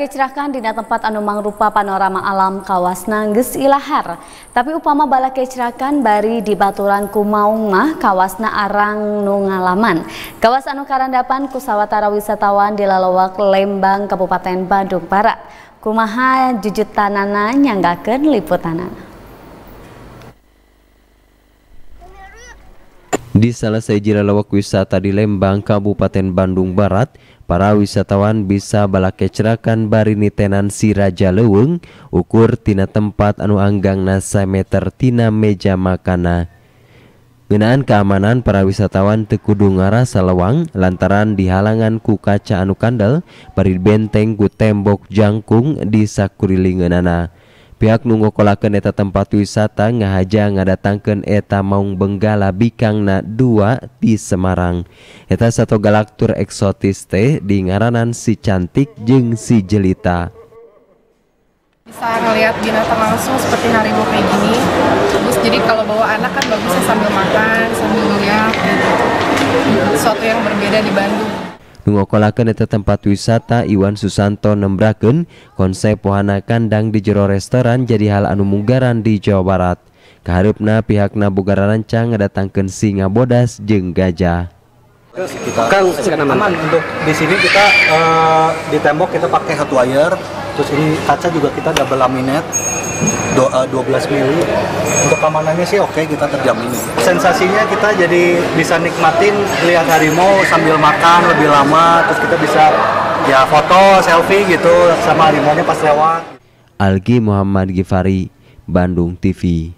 Kecerahan di tempat anu mangrupa panorama alam kawas geus ilahar. Tapi upama bala kecerahan bari di baturan kumaung mah kawasna arang nu ngalaman. Kawas anu karandapan kusawatara wisatawan di lalawak Lembang Kabupaten Bandung Barat. Kumaha jujut ken nyanggakeun liputanana. Di salah sejelah lawak wisata di Lembang, Kabupaten Bandung Barat, para wisatawan bisa balakecerakan barini tenan si Raja Leweng, ukur tina tempat anu anggang nasa meter tina meja makana. Ngenaan keamanan para wisatawan tekudu ngarasa lewang lantaran dihalangan ku kaca anu kandel, bari benteng ku tembok jangkung di sakurilingenana pihak nunggu nunggukolaken eta tempat wisata ngahaja ngadatangkan eta maung Benggala na dua di Semarang eta satu galaktur eksotis teh di ngaranan si cantik jeng si jelita bisa ngelihat binatang langsung seperti haribo kayak gini terus jadi kalau bawa anak kan bagusnya sambil makan sambil ngeliat gitu sesuatu yang berbeda di Bandung nungokolaken eta tempat wisata Iwan Susanto nembraken konsep wahana kandang di jero restoran jadi hal anu munggaran di Jawa Barat keharupna pihak Nabugara rancang ngedatangkan singa bodas jeng gajah Kang, aman untuk di sini kita uh, di tembok kita pakai hot wire, terus ini kaca juga kita double laminate doa 12 mili untuk keamanannya sih oke kita terjamin sensasinya kita jadi bisa nikmatin lihat harimau sambil makan lebih lama terus kita bisa ya foto selfie gitu sama harimau pas lewat Algi Muhammad Gifari Bandung TV